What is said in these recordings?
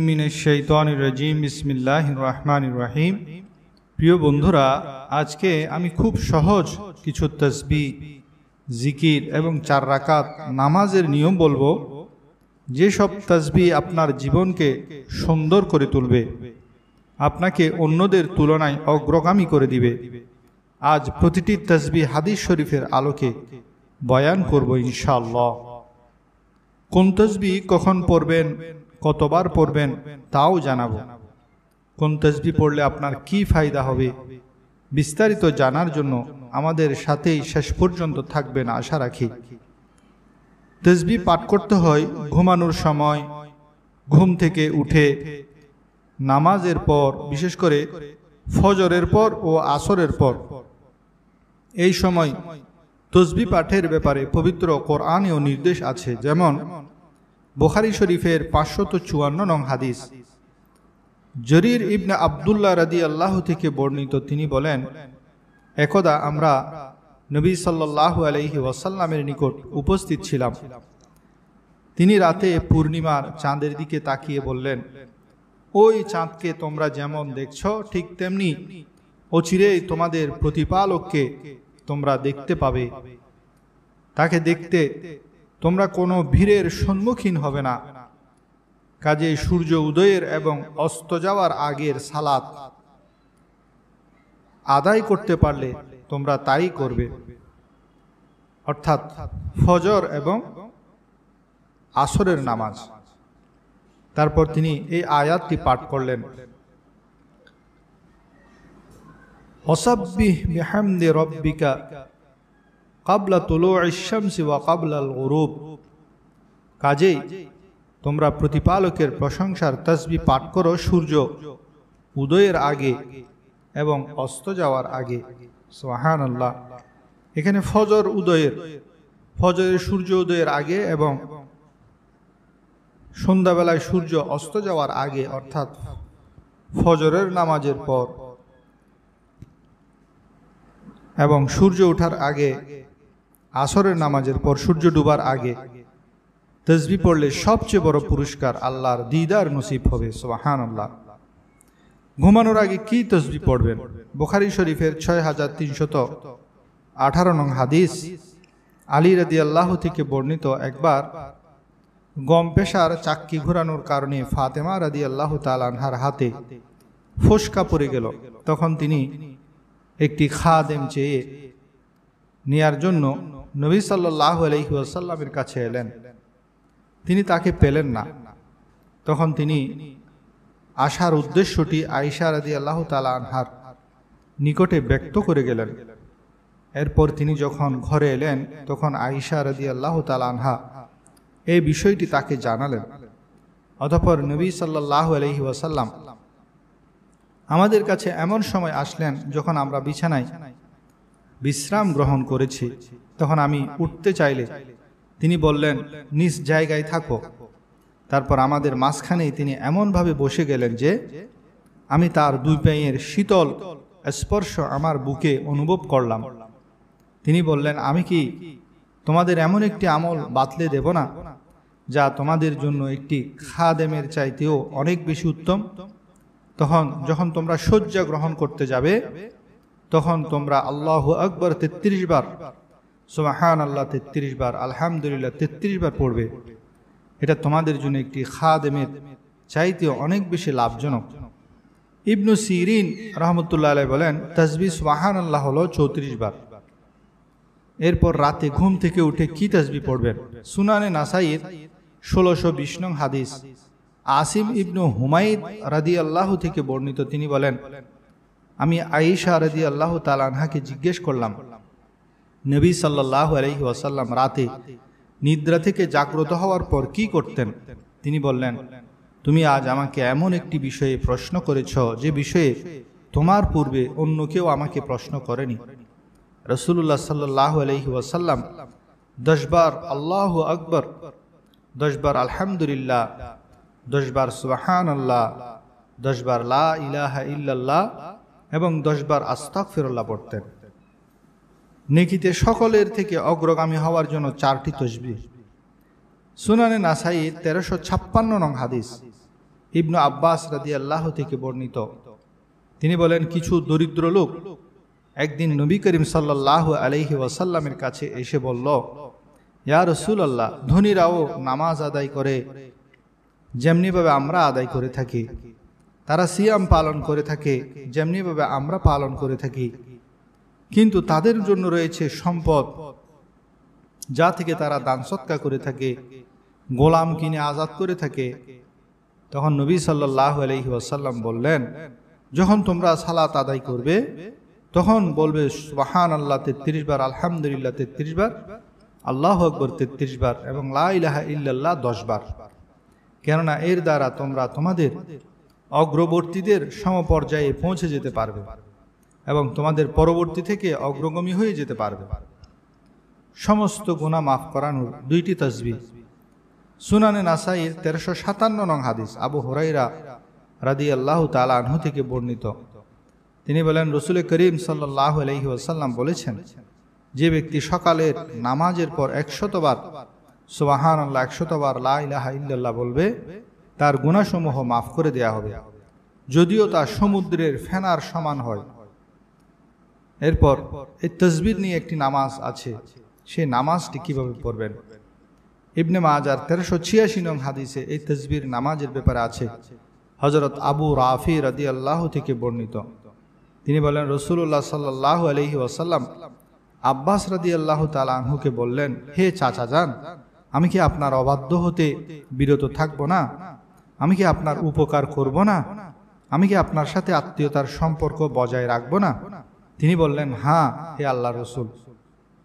রাহিম প্রিয় বন্ধুরা আজকে আমি খুব সহজ কিছু তসবি জিকির এবং চার রাকাত নামাজের নিয়ম বলবো যেসব তসবি আপনার জীবনকে সুন্দর করে তুলবে আপনাকে অন্যদের তুলনায় অগ্রগামী করে দিবে আজ প্রতিটি তসবি হাদিস শরীফের আলোকে বয়ান করব ইনশাল্লাহ কোন তসবি কখন পড়বেন কতবার পড়বেন তাও জানাবো কোন তসবি পড়লে আপনার কি ফায়দা হবে বিস্তারিত জানার জন্য আমাদের সাথেই শেষ পর্যন্ত থাকবেন আশা রাখি তসবি পাঠ করতে হয় ঘুমানোর সময় ঘুম থেকে উঠে নামাজের পর বিশেষ করে ফজরের পর ও আসরের পর এই সময় তসবি পাঠের ব্যাপারে পবিত্র কোরআনেও নির্দেশ আছে যেমন বোখারি শরীফের পাঁচশত চুয়ান্ন নং হাদিস জরির ইবনে আবদুল্লাহ রাদি আল্লাহ থেকে বর্ণিত তিনি বলেন একদা আমরা নবী সাল্লাহ আলহি ওয়াসাল্লামের নিকট উপস্থিত ছিলাম তিনি রাতে পূর্ণিমার চাঁদের দিকে তাকিয়ে বললেন ওই চাঁদকে তোমরা যেমন দেখছ ঠিক তেমনি অচিরেই তোমাদের প্রতিপালককে তোমরা দেখতে পাবে তাকে দেখতে তোমরা কোনো ভিড়ের সম্মুখীন হবে না কাজে সূর্য উদয়ের এবং অস্ত যাওয়ার আগের সালাত আদায় করতে পারলে তোমরা তাই করবে অর্থাৎ ফজর এবং আসরের নামাজ তারপর তিনি এই আয়াতটি পাঠ করলেন অসাব্বিহ মেহামদে রব্বিকা কাবলা তোলো ইশামসি ওয়া কাবলাল গরুব কাজেই তোমরা প্রতিপালকের প্রশংসার তসবি পাঠ করো সূর্য উদয়ের আগে এবং অস্ত যাওয়ার আগে সোহান আল্লাহ এখানে ফজর উদয়ের ফজরের সূর্য উদয়ের আগে এবং সন্ধ্যাবেলায় সূর্য অস্ত যাওয়ার আগে অর্থাৎ ফজরের নামাজের পর এবং সূর্য ওঠার আগে আসরের নামাজের পর সূর্য ডুবার আগে তসবি পড়লে সবচেয়ে বড় পুরস্কার আল্লাহর দিদার নসিব হবে সোহান আল্লাহ ঘুমানোর আগে কি তসবি পড়বেন বোখারি শরীফের ছয় হাজার তিনশত আঠারো নং হাদিস আলী রাদি আল্লাহ থেকে বর্ণিত একবার গম পেশার চাক্কি ঘোরানোর কারণে ফাতেমা রাদি আল্লাহ তালানহার হাতে ফোসকা পড়ে গেল তখন তিনি একটি খাদেম চেয়ে নেয়ার জন্য নবী সাল্লাহ আলহিউসাল্লামের কাছে এলেন তিনি তাকে পেলেন না তখন তিনি আসার উদ্দেশ্যটি আইসা রাদি আল্লাহ তালা আনহার নিকটে ব্যক্ত করে গেলেন এরপর তিনি যখন ঘরে এলেন তখন আইসা রাজি আল্লাহ তালা আনহা এই বিষয়টি তাকে জানালেন অতঃপর নবী সাল্লাহ আলহি ওয়াসাল্লাম আমাদের কাছে এমন সময় আসলেন যখন আমরা বিছানায় বিশ্রাম গ্রহণ করেছি তখন আমি উঠতে চাইলে তিনি বললেন নিজ জায়গায় থাকো তারপর আমাদের মাঝখানেই তিনি এমনভাবে বসে গেলেন যে আমি তার দুই পেঁয়ের শীতল স্পর্শ আমার বুকে অনুভব করলাম তিনি বললেন আমি কি তোমাদের এমন একটি আমল বাতলে দেব না যা তোমাদের জন্য একটি খাদেমের চাইতেও অনেক বেশি উত্তম তখন যখন তোমরা শয্যা গ্রহণ করতে যাবে তখন তোমরা আল্লাহ আকবর তেত্রিশ বার সোমাহান আল্লাহ তেত্রিশ বার আলহামদুলিল্লাহ তেত্রিশ বার পড়বে এটা তোমাদের জন্য একটি খাদেমের চাইতে অনেক বেশি লাভজনক ইবনু সিরিন রহমতুল্লাহ আলাই বলেন তসবি সোহান আল্লাহ হল চৌত্রিশ বার এরপর রাতে ঘুম থেকে উঠে কি তসবি পড়বেন সুনানে নাসাইয়ের ষোলোশো বিশ নং হাদিস আসিম ইবনু হুমাইদ রাদি আল্লাহ থেকে বর্ণিত তিনি বলেন আমি আয়েশা রাজি আল্লাহ তালানহাকে জিজ্ঞেস করলাম নবী সাল্লাহ আলহি ওয়াসাল্লাম রাতে নিদ্রা থেকে জাগ্রত হওয়ার পর কি করতেন তিনি বললেন তুমি আজ আমাকে এমন একটি বিষয়ে প্রশ্ন করেছ যে বিষয়ে তোমার পূর্বে অন্য কেউ আমাকে প্রশ্ন করেনি রসুল্লাহ সাল্লাহ আলহি ওয়াসাল্লাম দশবার আল্লাহ আকবর দশবার আলহামদুলিল্লাহ দশবার সুবাহান আল্লাহ দশবার লা ইলাহা ইল্লাল্লাহ এবং দশবার আস্তাক ফিরল্লা পড়তেন নেকিতে সকলের থেকে অগ্রগামী হওয়ার জন্য চারটি তসবি সুনানে নাসাই তেরোশো ছাপ্পান্ন নং হাদিস ইবনু আব্বাস রাদি আল্লাহ থেকে বর্ণিত তিনি বলেন কিছু দরিদ্র লোক একদিন নবী করিম সাল্লাহ আলহি ওয়াসাল্লামের কাছে এসে বলল ইয়া রসুল আল্লাহ ধনীরাও নামাজ আদায় করে যেমনিভাবে আমরা আদায় করে থাকি তারা সিয়াম পালন করে থাকে যেমনিভাবে আমরা পালন করে থাকি কিন্তু তাদের জন্য রয়েছে সম্পদ যা থেকে তারা দান সৎকা করে থাকে গোলাম কিনে আজাদ করে থাকে তখন নবী সাল্লাহ আলহি ওয়াসাল্লাম বললেন যখন তোমরা সালাত আদায় করবে তখন বলবে সুবাহান আল্লাহ তেত্রিশ বার আলহামদুলিল্লাহ তেত্রিশ বার আল্লাহ আকবর তেত্রিশ বার এবং লাহা ইল্লাহ দশ বার কেননা এর দ্বারা তোমরা তোমাদের অগ্রবর্তীদের সমপর্যায়ে পৌঁছে যেতে পারবে এবং তোমাদের পরবর্তী থেকে অগ্রগমী হয়ে যেতে পারবে সমস্ত গুণা মাফ করানোর দুইটি তসবি সুনানে নাসাইয়ের তেরোশো সাতান্ন নং হাদিস আবু হরাইরা রাদি আল্লাহ তালাহু থেকে বর্ণিত তিনি বলেন রসুল করিম সাল্লাহ আলহি ওয়াসাল্লাম বলেছেন যে ব্যক্তি সকালের নামাজের পর একশতবার সোবাহান আল্লাহ একশতবার লাহ ইল্লাল্লাহ বলবে তার গুণাসমূহ মাফ করে দেয়া হবে যদিও তা সমুদ্রের ফেনার সমান হয় এরপর এই তসবির নিয়ে একটি নামাজ আছে সেই নামাজটি কিভাবে পড়বেন ইবনে মাজার তেরোশো ছিয়াশি নং হাদিসে এই তসবির নামাজের ব্যাপারে আছে হজরত আবু রাফি রাদি আল্লাহ থেকে বর্ণিত তিনি বলেন রসুল্লাহ সাল্লাহ আলহি ওয়াসাল্লাম আব্বাস রাদি আল্লাহ তালাহুকে বললেন হে চাচা যান আমি কি আপনার অবাধ্য হতে বিরত থাকবো না আমি কি আপনার উপকার করব না আমি কি আপনার সাথে আত্মীয়তার সম্পর্ক বজায় রাখব না তিনি বললেন হ্যাঁ হে আল্লাহ রসুল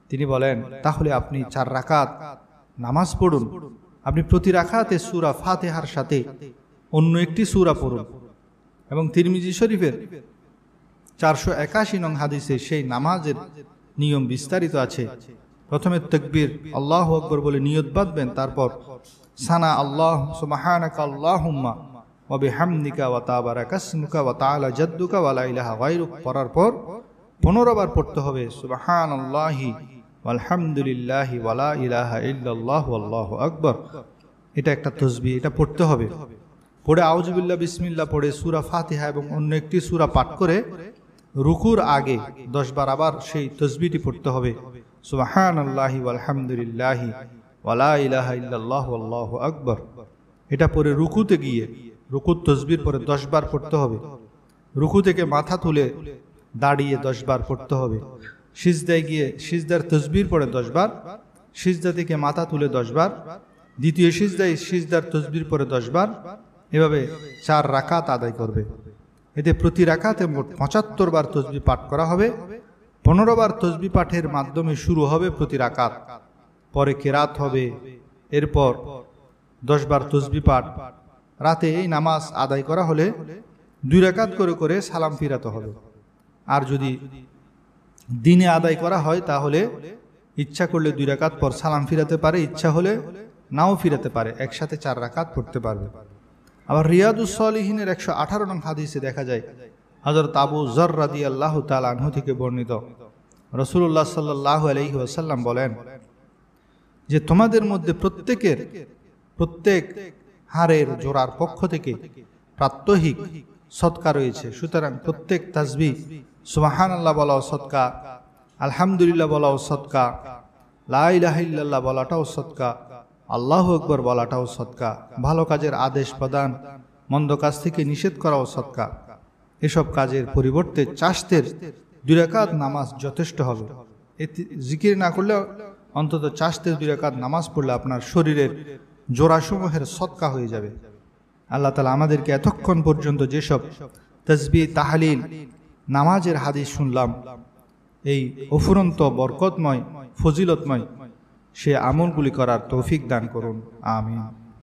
তিনি বলেন তাহলে আপনি চার রাকাত নামাজ পড়ুন আপনি প্রতি রাখাতে সুরা ফাতেহার সাথে অন্য একটি সুরা পড়ুন এবং তিরমিজি শরীফের চারশো একাশি নং হাদিসে সেই নামাজের নিয়ম বিস্তারিত আছে প্রথমে তকবীর আল্লাহ আকবর বলে নিয়ত বাঁধবেন তারপর সানা আল্লাহ সুমাহানাকা হুম্মা ওয়াবি হামনিকা ওয়া তাবারা কাসমুকা ওয়া তাআলা জাদ্দুকা ওয়া লা ইলাহা গায়রুক পড়ার পর পনেরো বার পড়তে হবে সুবহানাল্লাহি আলহামদুলিল্লাহি ওয়া লা ইলাহা ইল্লাল্লাহ আল্লাহু আকবার এটা একটা তসবি এটা পড়তে হবে পড়ে আউজবিল্লা বিসমিল্লাহ পড়ে সুরা ফাতিহা এবং অন্য একটি সুরা পাঠ করে রুকুর আগে দশ বার আবার সেই তসবিটি পড়তে হবে আল্লাহ আকবর এটা পরে রুকুতে গিয়ে রুকুর তসবির পরে দশবার পড়তে হবে রুকু থেকে মাথা তুলে দাঁড়িয়ে দশবার পড়তে হবে সিজদায় গিয়ে সিজদার তসবির পরে দশবার সিজদা থেকে মাথা তুলে দশবার দ্বিতীয় সিজদায় সিজদার তসবির পরে দশবার এভাবে চার রাখাত আদায় করবে এতে প্রতি রাখাতে মোট পঁচাত্তর বার তসবি পাঠ করা হবে পনেরোবার তসবি পাঠের মাধ্যমে শুরু হবে প্রতি রাকাত পরে কেরাত হবে এরপর দশবার তসবি পাঠ রাতে এই নামাজ আদায় করা হলে দুই রাকাত করে করে সালাম ফিরাতে হবে আর যদি দিনে আদায় করা হয় তাহলে ইচ্ছা করলে দুই রাকাত পর সালাম ফিরাতে পারে ইচ্ছা হলে নাও ফিরাতে পারে একসাথে চার রাকাত পড়তে পারবে আবার রিয়াদুসলিহীনের একশো আঠারো নং হাদিসে দেখা যায় হজরত আবু জর রাদি আল্লাহ তালাহ থেকে বর্ণিত রসুল্লাহ সাল্লাহ আলহি আসাল্লাম বলেন যে তোমাদের মধ্যে প্রত্যেকের প্রত্যেক হারের জোড়ার পক্ষ থেকে প্রাত্যহিক সৎকা রয়েছে সুতরাং প্রত্যেক তাজবি সুবাহান আল্লাহ বলাও সৎকা আলহামদুলিল্লাহ বলাও সৎকা লাইলাহিল্লাহ বলাটাও সৎকা আল্লাহ একবার বলাটাও সৎকা ভালো কাজের আদেশ প্রদান মন্দ কাজ থেকে নিষেধ করাও সৎকা এসব কাজের পরিবর্তে চাষদের দুরাকাত নামাজ যথেষ্ট হবে এতে জিকির না করলে অন্তত চাষদের দুরাকাত নামাজ পড়লে আপনার শরীরের জোড়াসমূহের সৎকা হয়ে যাবে আল্লাহ তালা আমাদেরকে এতক্ষণ পর্যন্ত যেসব তসবি তাহালিল নামাজের হাদিস শুনলাম এই অফুরন্ত বরকতময় ফজিলতময় সে আমলগুলি করার তৌফিক দান করুন আমিন